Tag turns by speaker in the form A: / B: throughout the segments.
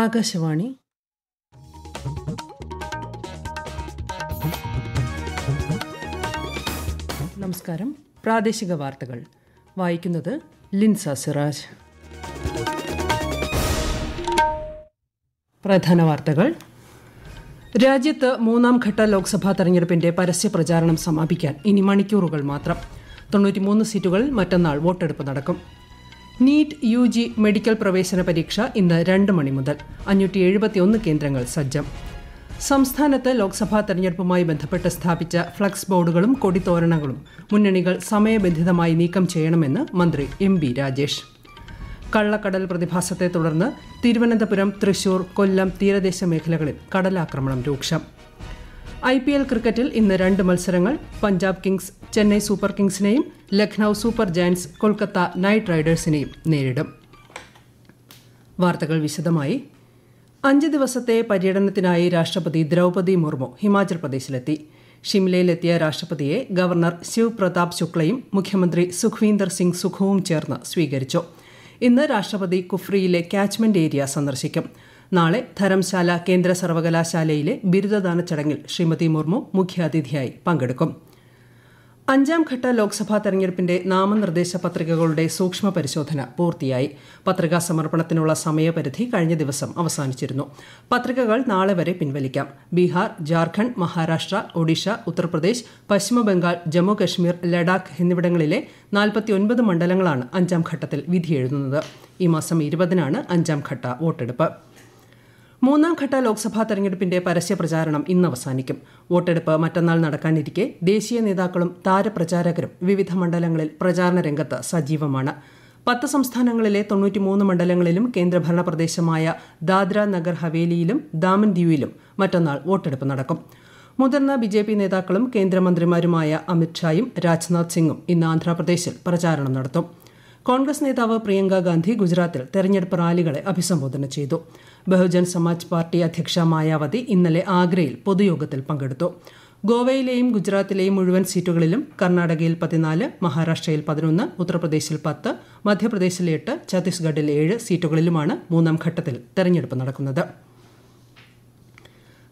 A: ആകാശവാണി നമസ്കാരം പ്രാദേശിക വാർത്തകൾ വായിക്കുന്നത് ലിൻസ സിറാജ് പ്രധാന വാർത്തകൾ രാജ്യത്ത് മൂന്നാം ഘട്ട ലോക്സഭാ തെരഞ്ഞെടുപ്പിന്റെ പരസ്യ പ്രചാരണം സമാപിക്കാൻ ഇനി മണിക്കൂറുകൾ മാത്രം തൊണ്ണൂറ്റിമൂന്ന് സീറ്റുകളിൽ മറ്റന്നാൾ വോട്ടെടുപ്പ് നടക്കും നീറ്റ് യു ജി മെഡിക്കൽ പ്രവേശന പരീക്ഷ ഇന്ന് രണ്ട് മണി മുതൽ അഞ്ഞൂറ്റി എഴുപത്തിയൊന്ന് കേന്ദ്രങ്ങൾ സജ്ജം സംസ്ഥാനത്ത് ലോക്സഭാ തെരഞ്ഞെടുപ്പുമായി ബന്ധപ്പെട്ട് സ്ഥാപിച്ച ഫ്ലക്സ് ബോർഡുകളും കൊടിത്തോരണങ്ങളും മുന്നണികൾ സമയബന്ധിതമായി നീക്കം ചെയ്യണമെന്ന് മന്ത്രി എം ബി രാജേഷ് കള്ളക്കടൽ പ്രതിഭാസത്തെ തുടർന്ന് തിരുവനന്തപുരം തൃശൂർ കൊല്ലം തീരദേശ മേഖലകളിൽ കടലാക്രമണം രൂക്ഷം ഐ പി എൽ ക്രിക്കറ്റിൽ ഇന്ന് രണ്ട് മത്സരങ്ങൾ പഞ്ചാബ് കിങ്സ് ചെന്നൈ സൂപ്പർ കിങ്സിനെയും Lucknow Super Giants Kolkata Knight റൈഡേഴ്സിനെയും നേരിടും വാർത്തകൾ വിശദമായി അഞ്ച് ദിവസത്തെ പര്യടനത്തിനായി രാഷ്ട്രപതി ദ്രൗപദി മുർമു ഹിമാചൽ പ്രദേശിലെത്തി ഷിംലയിലെത്തിയ രാഷ്ട്രപതിയെ ഗവർണർ ശിവ് പ്രതാപ് ശുക്ലയും മുഖ്യമന്ത്രി സുഖ്വീന്ദർ സിംഗ് സുഖുവും ചേർന്ന് സ്വീകരിച്ചു ഇന്ന് രാഷ്ട്രപതി കുഫ്രിയിലെ കാച്ച്മെന്റ് ഏരിയ സന്ദർശിക്കും നാളെ ധരംശാല കേന്ദ്ര സർവകലാശാലയിലെ ബിരുദദാന ചടങ്ങിൽ ശ്രീമതി മുർമു മുഖ്യാതിഥിയായി പങ്കെടുക്കും അഞ്ചാം ഘട്ട ലോക്സഭാ തെരഞ്ഞെടുപ്പിന്റെ നാമനിർദ്ദേശ പത്രികകളുടെ സൂക്ഷ്മ പരിശോധന പൂർത്തിയായി പത്രികാ സമർപ്പണത്തിനുള്ള സമയപരിധി കഴിഞ്ഞ ദിവസം അവസാനിച്ചിരുന്നു പത്രികകൾ നാളെ വരെ പിൻവലിക്കാം ബീഹാർ ജാർഖണ്ഡ് മഹാരാഷ്ട്ര ഒഡീഷ ഉത്തർപ്രദേശ് പശ്ചിമബംഗാൾ ജമ്മു ലഡാക്ക് എന്നിവിടങ്ങളിലെ നാൽപ്പത്തിയൊൻപത് മണ്ഡലങ്ങളാണ് അഞ്ചാം ഘട്ടത്തിൽ വിധിയെഴുതുന്നത് ഈ മാസം ഇരുപതിനാണ് അഞ്ചാം ഘട്ട വോട്ടെടുപ്പ് മൂന്നാം ഘട്ട ലോക്സഭാ തെരഞ്ഞെടുപ്പിന്റെ പരസ്യ പ്രചാരണം ഇന്ന് അവസാനിക്കും വോട്ടെടുപ്പ് മറ്റന്നാൾ നടക്കാനിരിക്കെ ദേശീയ നേതാക്കളും താരപ്രചാരകരും വിവിധ മണ്ഡലങ്ങളിൽ പ്രചാരണ രംഗത്ത് സജീവമാണ് പത്ത് സംസ്ഥാനങ്ങളിലെ തൊണ്ണൂറ്റിമൂന്ന് മണ്ഡലങ്ങളിലും കേന്ദ്രഭരണ പ്രദേശമായ ദാദ്ര നഗർ ഹവേലിയിലും ദാമൻ ദ്വീപിലും മറ്റന്നാൾ വോട്ടെടുപ്പ് നടക്കും മുതിർന്ന ബി ജെ പി നേതാക്കളും കേന്ദ്രമന്ത്രിമാരുമായ അമിത്ഷായും രാജ്നാഥ് സിംഗും ഇന്ന് ആന്ധ്രാപ്രദേശിൽ പ്രചാരണം നടത്തും കോൺഗ്രസ് നേതാവ് പ്രിയങ്ക ഗാന്ധി ഗുജറാത്തിൽ തെരഞ്ഞെടുപ്പ് റാലികളെ അഭിസംബോധന ചെയ്തു ബഹുജൻ സമാജ് പാർട്ടി അധ്യക്ഷ മായാവതി ഇന്നലെ ആഗ്രയിൽ പൊതുയോഗത്തിൽ പങ്കെടുത്തു ഗോവയിലെയും ഗുജറാത്തിലെയും മുഴുവൻ സീറ്റുകളിലും കർണാടകയിൽ പതിനാല് മഹാരാഷ്ട്രയിൽ പതിനൊന്ന് ഉത്തർപ്രദേശിൽ പത്ത് മധ്യപ്രദേശിൽ എട്ട് ഛത്തീസ്ഗഡിൽ ഏഴ് സീറ്റുകളിലുമാണ് മൂന്നാം ഘട്ടത്തിൽ തെരഞ്ഞെടുപ്പ് നടക്കുന്നത്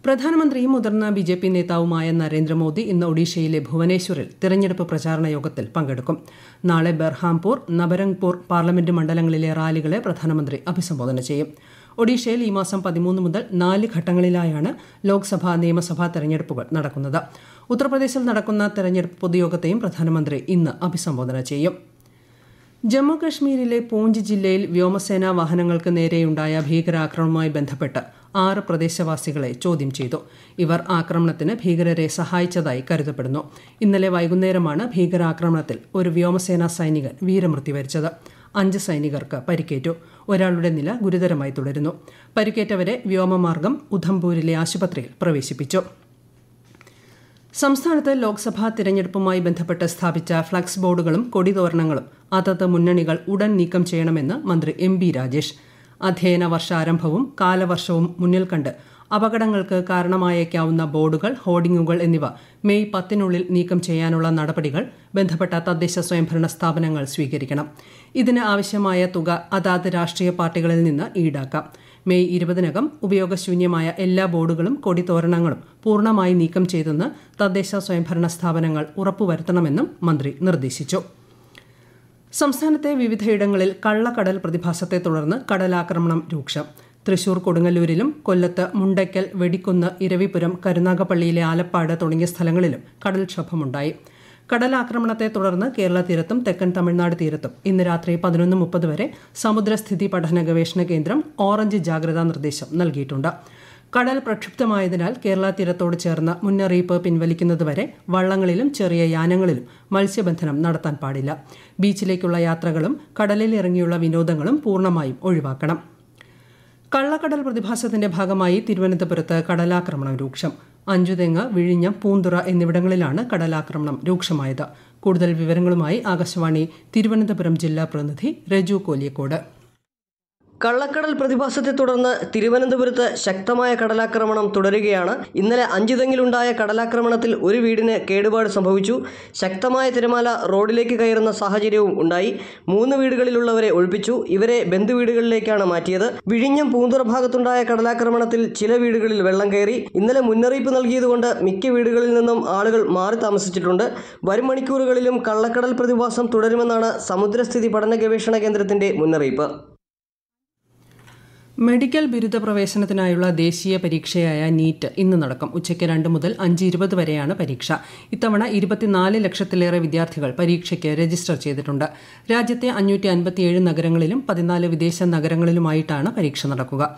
A: പ്രധാനമന്ത്രിയും മുതിർന്ന ബി ജെ പി നേതാവുമായ നരേന്ദ്രമോദി ഇന്ന് ഒഡീഷയിലെ ഭുവനേശ്വറിൽ തെരഞ്ഞെടുപ്പ് പ്രചാരണ യോഗത്തിൽ പങ്കെടുക്കും നാളെ ബെർഹാംപൂർ നബരംഗ്പൂർ പാർലമെന്റ് മണ്ഡലങ്ങളിലെ റാലികളെ പ്രധാനമന്ത്രി അഭിസംബോധന ചെയ്യും ഒഡീഷയിൽ ഈ മാസം പതിമൂന്ന് മുതൽ നാല് ഘട്ടങ്ങളിലായാണ് ലോക്സഭാ നിയമസഭാ തെരഞ്ഞെടുപ്പുകൾ നടക്കുന്നത് ഉത്തർപ്രദേശിൽ നടക്കുന്ന തെരഞ്ഞെടുപ്പ് പൊതുയോഗത്തെയും പ്രധാനമന്ത്രി ഇന്ന് അഭിസംബോധന ചെയ്യും ജമ്മു പൂഞ്ച് ജില്ലയിൽ വ്യോമസേനാ വാഹനങ്ങൾക്ക് നേരെയുണ്ടായ ഭീകരാക്രമണവുമായി ബന്ധപ്പെട്ട് ആറ് പ്രദേശവാസികളെ ചോദ്യം ചെയ്തു ഇവർ ആക്രമണത്തിന് ഭീകരരെ സഹായിച്ചതായി കരുതപ്പെടുന്നു ഇന്നലെ വൈകുന്നേരമാണ് ഭീകരാക്രമണത്തിൽ ഒരു വ്യോമസേനാ സൈനികൻ വീരമൃത്യു വരിച്ചത് അഞ്ച് സൈനികർക്ക് പരിക്കേറ്റു ഒരാളുടെ നില ഗുരുതരമായി തുടരുന്നു പരിക്കേറ്റവരെ വ്യോമമാർഗം ഉധംപൂരിലെ ആശുപത്രിയിൽ പ്രവേശിപ്പിച്ചു സംസ്ഥാനത്ത് ലോക്സഭാ തിരഞ്ഞെടുപ്പുമായി ബന്ധപ്പെട്ട് സ്ഥാപിച്ച ഫ്ളക്സ് ബോർഡുകളും കൊടിതോരണങ്ങളും അതത് മുന്നണികൾ ഉടൻ നീക്കം ചെയ്യണമെന്ന് മന്ത്രി എം ബി രാജേഷ് അധ്യയന വർഷാരംഭവും കാലവർഷവും മുന്നിൽ കണ്ട് അപകടങ്ങൾക്ക് കാരണമായേക്കാവുന്ന ബോർഡുകൾ ഹോർഡിങ്ങുകൾ എന്നിവ മെയ് പത്തിനുള്ളിൽ നീക്കം ചെയ്യാനുള്ള നടപടികൾ ബന്ധപ്പെട്ട തദ്ദേശ സ്വയംഭരണ സ്ഥാപനങ്ങൾ സ്വീകരിക്കണം ഇതിന് ആവശ്യമായ തുക അതാത് രാഷ്ട്രീയ പാർട്ടികളിൽ നിന്ന് ഈടാക്കാം മെയ് ഇരുപതിനകം ഉപയോഗശൂന്യമായ എല്ലാ ബോർഡുകളും കൊടിത്തോരണങ്ങളും പൂർണ്ണമായി നീക്കം ചെയ്തെന്ന് തദ്ദേശ സ്വയംഭരണ സ്ഥാപനങ്ങൾ ഉറപ്പുവരുത്തണമെന്നും മന്ത്രി നിർദ്ദേശിച്ചു സംസ്ഥാനത്തെ വിവിധയിടങ്ങളിൽ കള്ളക്കടൽ പ്രതിഭാസത്തെ തുടർന്ന് കടലാക്രമണം രൂക്ഷം തൃശൂർ കൊടുങ്ങല്ലൂരിലും കൊല്ലത്ത് മുണ്ടയ്ക്കൽ വെടിക്കുന്ന് ഇരവിപുരം കരുനാഗപ്പള്ളിയിലെ ആലപ്പാട് തുടങ്ങിയ സ്ഥലങ്ങളിലും കടൽക്ഷോഭമുണ്ടായി കടലാക്രമണത്തെ തുടർന്ന് കേരള തീരത്തും തെക്കൻ തമിഴ്നാട് തീരത്തും ഇന്ന് രാത്രി പതിനൊന്ന് മുപ്പത് വരെ സമുദ്രസ്ഥിതി പഠന ഗവേഷണ കേന്ദ്രം ഓറഞ്ച് ജാഗ്രതാ നിർദ്ദേശം നൽകിയിട്ടുണ്ട് കടൽ പ്രക്ഷുബ്ധമായതിനാൽ കേരള തീരത്തോട് ചേർന്ന മുന്നറിയിപ്പ് പിൻവലിക്കുന്നതുവരെ വള്ളങ്ങളിലും ചെറിയ യാനങ്ങളിലും മത്സ്യബന്ധനം നടത്താൻ പാടില്ല ബീച്ചിലേക്കുള്ള യാത്രകളും കടലിൽ ഇറങ്ങിയുള്ള വിനോദങ്ങളും പൂർണ്ണമായും ഒഴിവാക്കണം കള്ളക്കടൽ പ്രതിഭാസത്തിന്റെ ഭാഗമായി തിരുവനന്തപുരത്ത് കടലാക്രമണം രൂക്ഷം അഞ്ചുതെങ്ങ് വിഴിഞ്ഞം പൂന്തുറ എന്നിവിടങ്ങളിലാണ് കടലാക്രമണം രൂക്ഷമായത് കൂടുതൽ വിവരങ്ങളുമായി ആകാശവാണി തിരുവനന്തപുരം ജില്ലാ പ്രതിനിധി രജു കോലിയക്കോട് കള്ളക്കടൽ പ്രതിഭാസത്തെ തുടർന്ന് തിരുവനന്തപുരത്ത് ശക്തമായ കടലാക്രമണം തുടരുകയാണ് ഇന്നലെ അഞ്ചുതെങ്ങിലുണ്ടായ കടലാക്രമണത്തിൽ ഒരു വീടിന് കേടുപാട് സംഭവിച്ചു ശക്തമായ തിരമാല റോഡിലേക്ക് കയറുന്ന സാഹചര്യവും ഉണ്ടായി മൂന്ന് വീടുകളിലുള്ളവരെ ഒഴിപ്പിച്ചു ഇവരെ ബന്ധുവീടുകളിലേക്കാണ് മാറ്റിയത് വിഴിഞ്ഞം പൂന്തറ ഭാഗത്തുണ്ടായ കടലാക്രമണത്തിൽ ചില വീടുകളിൽ വെള്ളം കയറി ഇന്നലെ മുന്നറിയിപ്പ് നൽകിയതുകൊണ്ട് മിക്ക വീടുകളിൽ നിന്നും ആളുകൾ മാറി താമസിച്ചിട്ടുണ്ട് വരും മണിക്കൂറുകളിലും കള്ളക്കടൽ പ്രതിഭാസം തുടരുമെന്നാണ് സമുദ്രസ്ഥിതി പഠന ഗവേഷണ കേന്ദ്രത്തിന്റെ മുന്നറിയിപ്പ് മെഡിക്കൽ ബിരുദ പ്രവേശനത്തിനായുള്ള ദേശീയ പരീക്ഷയായ നീറ്റ് ഇന്ന് നടക്കും ഉച്ചയ്ക്ക് രണ്ട് മുതൽ അഞ്ച് ഇരുപത് വരെയാണ് പരീക്ഷ ഇത്തവണ ഇരുപത്തിനാല് ലക്ഷത്തിലേറെ വിദ്യാർത്ഥികൾ പരീക്ഷയ്ക്ക് രജിസ്റ്റർ ചെയ്തിട്ടുണ്ട് രാജ്യത്തെ അഞ്ഞൂറ്റി അൻപത്തിയേഴ് നഗരങ്ങളിലും പതിനാല് വിദേശ നഗരങ്ങളിലുമായിട്ടാണ് പരീക്ഷ നടക്കുക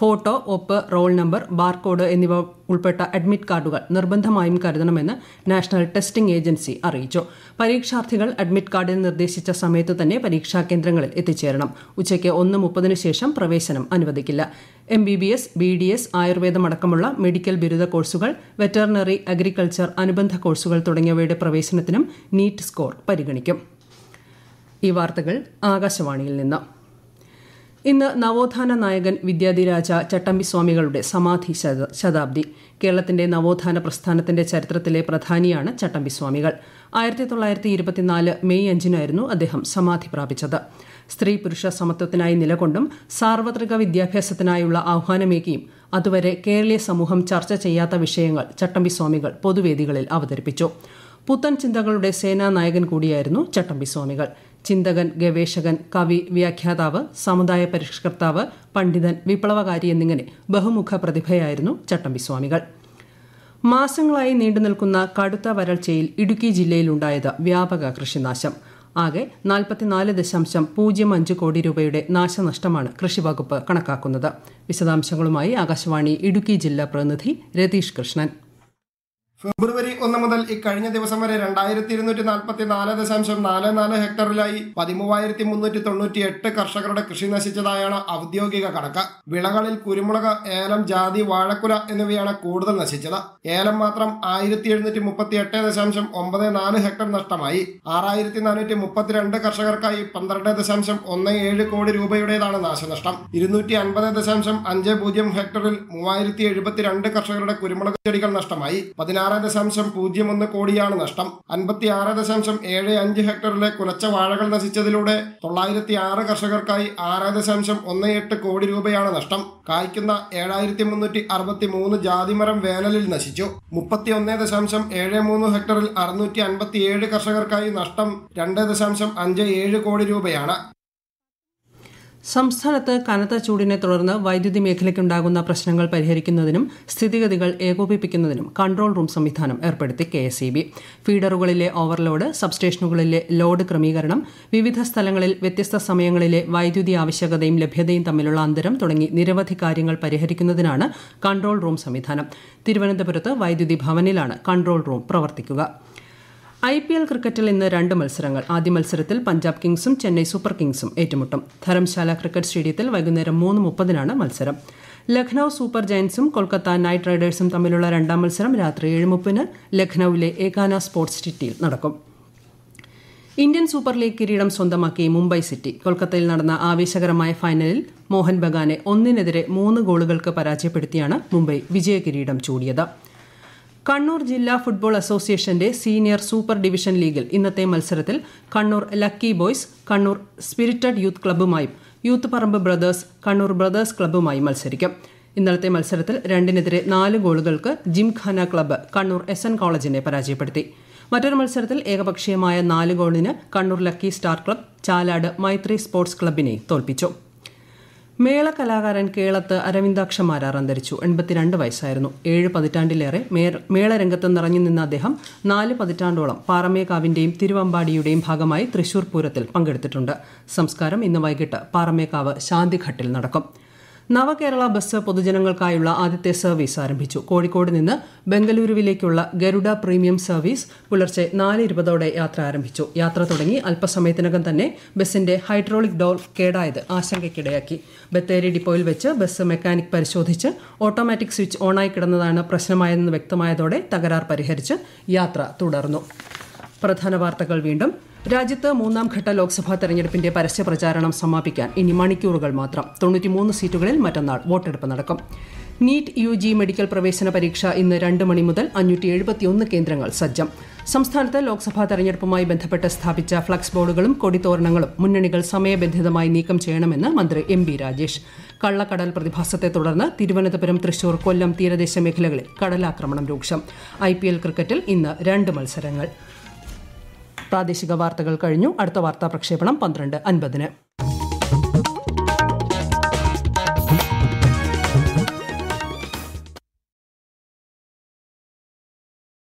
A: ഫോട്ടോ ഒപ്പ് റോൾ നമ്പർ ബാർകോഡ് എന്നിവ ഉൾപ്പെട്ട അഡ്മിറ്റ് കാർഡുകൾ നിർബന്ധമായും കരുതണമെന്ന് നാഷണൽ ടെസ്റ്റിംഗ് ഏജൻസി അറിയിച്ചു പരീക്ഷാർത്ഥികൾ അഡ്മിറ്റ് കാർഡിൽ നിർദ്ദേശിച്ച സമയത്ത് തന്നെ പരീക്ഷാ കേന്ദ്രങ്ങളിൽ എത്തിച്ചേരണം ഉച്ചയ്ക്ക് ഒന്ന് മുപ്പതിനു ശേഷം പ്രവേശനം അനുവദിക്കില്ല M B B S B D S ആയുർവേദം അടക്കമുള്ള മെഡിക്കൽ ബിരുദ കോഴ്സുകൾ വെറ്ററിനറി അഗ്രികൾച്ചർ അനുബന്ധ കോഴ്സുകൾ തുടങ്ങിയവയുടെ പ്രവേശനത്തിനും നീറ്റ് സ്കോർ പരിഗണിക്കും ഈ വാർത്തകൾ ആകാശവാണിയിൽ നിന്ന് ഇന്ന് നവോത്ഥാന നായകൻ വിദ്യാധിരാജ ചട്ടമ്പിസ്വാമികളുടെ സമാധി ശതാബ്ദി കേരളത്തിന്റെ നവോത്ഥാന പ്രസ്ഥാനത്തിന്റെ ചരിത്രത്തിലെ പ്രധാനിയാണ് ചട്ടമ്പിസ്വാമികൾ ആയിരത്തി തൊള്ളായിരത്തി ഇരുപത്തിനാല് മെയ് അഞ്ചിനായിരുന്നു അദ്ദേഹം സമാധി പ്രാപിച്ചത് സ്ത്രീ പുരുഷ സമത്വത്തിനായി നിലകൊണ്ടും സാർവത്രിക വിദ്യാഭ്യാസത്തിനായുള്ള ആഹ്വാനമേകിയും അതുവരെ കേരളീയ സമൂഹം ചർച്ച ചെയ്യാത്ത വിഷയങ്ങൾ ചട്ടമ്പിസ്വാമികൾ പൊതുവേദികളിൽ അവതരിപ്പിച്ചു പുത്തൻ ചിന്തകളുടെ സേനാ നായകൻ കൂടിയായിരുന്നു ചട്ടമ്പിസ്വാമികൾ ചിന്തകൻ ഗവേഷകൻ കവി വ്യാഖ്യാതാവ് സമുദായ പരിഷ്കർത്താവ് പണ്ഡിതൻ വിപ്ലവകാരി എന്നിങ്ങനെ ബഹുമുഖ പ്രതിഭയായിരുന്നു ചട്ടമ്പിസ്വാമികൾ മാസങ്ങളായി നീണ്ടുനിൽക്കുന്ന കടുത്ത വരൾച്ചയിൽ ഇടുക്കി ജില്ലയിലുണ്ടായത് വ്യാപക കൃഷിനാശം ആകെ നാൽപ്പത്തിനാല് ദശാംശം പൂജ്യം അഞ്ച് കോടി രൂപയുടെ നാശനഷ്ടമാണ് കൃഷിവകുപ്പ് കണക്കാക്കുന്നത് വിശദാംശങ്ങളുമായി ആകാശവാണി ഇടുക്കി ജില്ലാ പ്രതിനിധി രതീഷ് കൃഷ്ണൻ
B: ഫെബ്രുവരി ഒന്ന് മുതൽ ഇക്കഴിഞ്ഞ ദിവസം വരെ രണ്ടായിരത്തി ഇരുന്നൂറ്റി നാൽപ്പത്തി നാല് ദശാംശം നാല് നാല് ഹെക്ടറിലായി പതിമൂവായിരത്തി മുന്നൂറ്റി തൊണ്ണൂറ്റി എട്ട് കർഷകരുടെ കൃഷി നശിച്ചതായാണ് ഔദ്യോഗിക കണക്ക് വിളകളിൽ കുരുമുളക് ഏലം ജാതി വാഴക്കുല എന്നിവയാണ് കൂടുതൽ നശിച്ചത് ഏലം മാത്രം ആയിരത്തി എഴുന്നൂറ്റി മുപ്പത്തി എട്ട് ദശാംശം ഒമ്പത് നാല് ഹെക്ടർ നഷ്ടമായി ആറായിരത്തി നാനൂറ്റി മുപ്പത്തിരണ്ട് കർഷകർക്കായി പന്ത്രണ്ട് ദശാംശം ഒന്ന് ഏഴ് കോടി രൂപയുടേതാണ് നാശനഷ്ടം ഇരുന്നൂറ്റി അൻപത് ദശാംശം അഞ്ച് പൂജ്യം ഹെക്ടറിൽ മൂവായിരത്തി എഴുപത്തിരണ്ട് കർഷകരുടെ കുരുമുളക് ചെടികൾ നഷ്ടമായി പതിനാറ് ആറ് ദശാംശം പൂജ്യം ഒന്ന് കോടിയാണ് നഷ്ടം അൻപത്തി ആറ് ദശാംശം ഏഴ് അഞ്ച് ഹെക്ടറിലെ കുലച്ച വാഴകൾ നശിച്ചതിലൂടെ തൊള്ളായിരത്തി ആറ് കർഷകർക്കായി ആറ് ദശാംശം ഒന്ന് എട്ട് കോടി രൂപയാണ് നഷ്ടം കായ്ക്കുന്ന ഏഴായിരത്തി മുന്നൂറ്റി അറുപത്തി മൂന്ന് ജാതിമരം വേനലിൽ നശിച്ചു മുപ്പത്തി ഒന്ന് ദശാംശം ഏഴ് മൂന്ന് ഹെക്ടറിൽ അറുന്നൂറ്റി അൻപത്തി ഏഴ് കർഷകർക്കായി നഷ്ടം രണ്ട് ദശാംശം അഞ്ച് ഏഴ് കോടി രൂപയാണ്
A: സംസ്ഥാനത്ത് കനത്ത ചൂടിനെ തുടർന്ന് വൈദ്യുതി മേഖലയ്ക്കുണ്ടാകുന്ന പ്രശ്നങ്ങൾ പരിഹരിക്കുന്നതിനും സ്ഥിതിഗതികൾ ഏകോപിപ്പിക്കുന്നതിനും കൺട്രോൾ റൂം സംവിധാനം ഏർപ്പെടുത്തി കെ എസ് ഇ ബി ഫീഡറുകളിലെ ഓവർലോഡ് സബ്സ്റ്റേഷനുകളിലെ ലോഡ് ക്രമീകരണം വിവിധ സ്ഥലങ്ങളിൽ വ്യത്യസ്ത സമയങ്ങളിലെ വൈദ്യുതി ആവശ്യകതയും ലഭ്യതയും തമ്മിലുള്ള അന്തരം തുടങ്ങി നിരവധി കാര്യങ്ങൾ പരിഹരിക്കുന്നതിനാണ് കൺട്രോൾ റൂം സംവിധാനം തിരുവനന്തപുരത്ത് വൈദ്യുതി ഭവനിലാണ് കൺട്രോൾ റൂം പ്രവർത്തിക്കുക ഐ പി എൽ ക്രിക്കറ്റിൽ ഇന്ന് രണ്ട് മത്സരങ്ങൾ ആദ്യ മത്സരത്തിൽ പഞ്ചാബ് കിങ്സും ചെന്നൈ സൂപ്പർ കിങ്സും ഏറ്റുമുട്ടും ധരംശാല ക്രിക്കറ്റ് സ്റ്റേഡിയത്തിൽ വൈകുന്നേരം മൂന്ന് മുപ്പതിനാണ് മത്സരം ലഖ്നൌ സൂപ്പർ ജയൻസും കൊൽക്കത്ത നൈറ്റ് റൈഡേഴ്സും തമ്മിലുള്ള രണ്ടാം മത്സരം രാത്രി ഏഴ് മുപ്പതിന് ലഖ്നൌവിലെ ഏകാന സ്പോർട്സ് സിറ്റിയിൽ നടക്കും ഇന്ത്യൻ സൂപ്പർ ലീഗ് കിരീടം സ്വന്തമാക്കി മുംബൈ സിറ്റി കൊൽക്കത്തയിൽ നടന്ന ആവേശകരമായ ഫൈനലിൽ മോഹൻ ബഗാനെ ഒന്നിനെതിരെ മൂന്ന് ഗോളുകൾക്ക് പരാജയപ്പെടുത്തിയാണ് മുംബൈ വിജയ കിരീടം ചൂടിയത് കണ്ണൂർ ജില്ലാ ഫുട്ബോൾ അസോസിയേഷന്റെ സീനിയർ സൂപ്പർ ഡിവിഷൻ ലീഗിൽ ഇന്നത്തെ മത്സരത്തിൽ Kannur Lucky Boys Kannur Spirited Youth ക്ലബ്ബുമായും Youth Parambu Brothers Kannur Brothers ക്ലബ്ബുമായും മത്സരിക്കും ഇന്നലത്തെ മത്സരത്തിൽ രണ്ടിനെതിരെ നാല് ഗോളുകൾക്ക് Gymkhana club Kannur S N കോളേജിനെ പരാജയപ്പെടുത്തി മറ്റൊരു മത്സരത്തിൽ ഏകപക്ഷീയമായ നാല് ഗോളിന് Kannur Lucky Star club Chalad Maithri sports ക്ലബിനെ തോൽപ്പിച്ചു മേള കലാകാരൻ കേളത്ത് അരവിന്ദാക്ഷമാരാർ അന്തരിച്ചു എൺപത്തിരണ്ട് വയസ്സായിരുന്നു ഏഴ് പതിറ്റാണ്ടിലേറെ മേള രംഗത്ത് നിറഞ്ഞു നിന്ന അദ്ദേഹം നാല് പതിറ്റാണ്ടോളം പാറമേക്കാവിന്റെയും തിരുവമ്പാടിയുടെയും ഭാഗമായി തൃശൂർ പൂരത്തിൽ പങ്കെടുത്തിട്ടുണ്ട് സംസ്കാരം ഇന്ന് വൈകിട്ട് പാറമേക്കാവ് ശാന്തിഘട്ടിൽ നടക്കും നവകേരള ബസ് പൊതുജനങ്ങൾക്കായുള്ള ആദ്യത്തെ സർവീസ് ആരംഭിച്ചു കോഴിക്കോട് നിന്ന് ബംഗളൂരുവിലേക്കുള്ള ഗരുഡ പ്രീമിയം സർവീസ് പുലർച്ചെ നാല് ഇരുപതോടെ യാത്ര ആരംഭിച്ചു യാത്ര തുടങ്ങി അല്പസമയത്തിനകം തന്നെ ബസിന്റെ ഹൈഡ്രോളിക് ഡോർ കേടായത് ആശങ്കയ്ക്കിടയാക്കി ബത്തേരി ഡിപ്പോയിൽ വെച്ച് ബസ് മെക്കാനിക് പരിശോധിച്ച് ഓട്ടോമാറ്റിക് സ്വിച്ച് ഓണായി കിടന്നതാണ് പ്രശ്നമായതെന്ന് വ്യക്തമായതോടെ തകരാർ പരിഹരിച്ച് യാത്ര തുടർന്നു പ്രധാന വാർത്തകൾ വീണ്ടും രാജ്യത്ത് മൂന്നാം ഘട്ട ലോക്സഭാ തെരഞ്ഞെടുപ്പിന്റെ പരസ്യ പ്രചാരണം സമാപിക്കാൻ ഇനി മണിക്കൂറുകൾ മാത്രം തൊണ്ണൂറ്റിമൂന്ന് സീറ്റുകളിൽ മറ്റന്നാൾ വോട്ടെടുപ്പ് നടക്കും നീറ്റ് യു ജി മെഡിക്കൽ പ്രവേശന പരീക്ഷ ഇന്ന് രണ്ട് മണി മുതൽ അഞ്ഞൂറ്റി എഴുപത്തിയൊന്ന് കേന്ദ്രങ്ങൾ സജ്ജം സംസ്ഥാനത്ത് ലോക്സഭാ തെരഞ്ഞെടുപ്പുമായി ബന്ധപ്പെട്ട് സ്ഥാപിച്ച ഫ്ളക്സ് ബോർഡുകളും കൊടിത്തോരണങ്ങളും മുന്നണികൾ സമയബന്ധിതമായി നീക്കം ചെയ്യണമെന്ന് മന്ത്രി എം ബി രാജേഷ് കള്ളക്കടൽ പ്രതിഭാസത്തെ തുടർന്ന് തിരുവനന്തപുരം തൃശൂർ കൊല്ലം തീരദേശ മേഖലകളിൽ കടലാക്രമണം രൂക്ഷം ഐ ക്രിക്കറ്റിൽ ഇന്ന് രണ്ട് മത്സരങ്ങൾ പ്രാദേശിക വാർത്തകൾ കഴിഞ്ഞു അടുത്ത വാർത്താ പ്രക്ഷേപണം പന്ത്രണ്ട് അൻപതിന്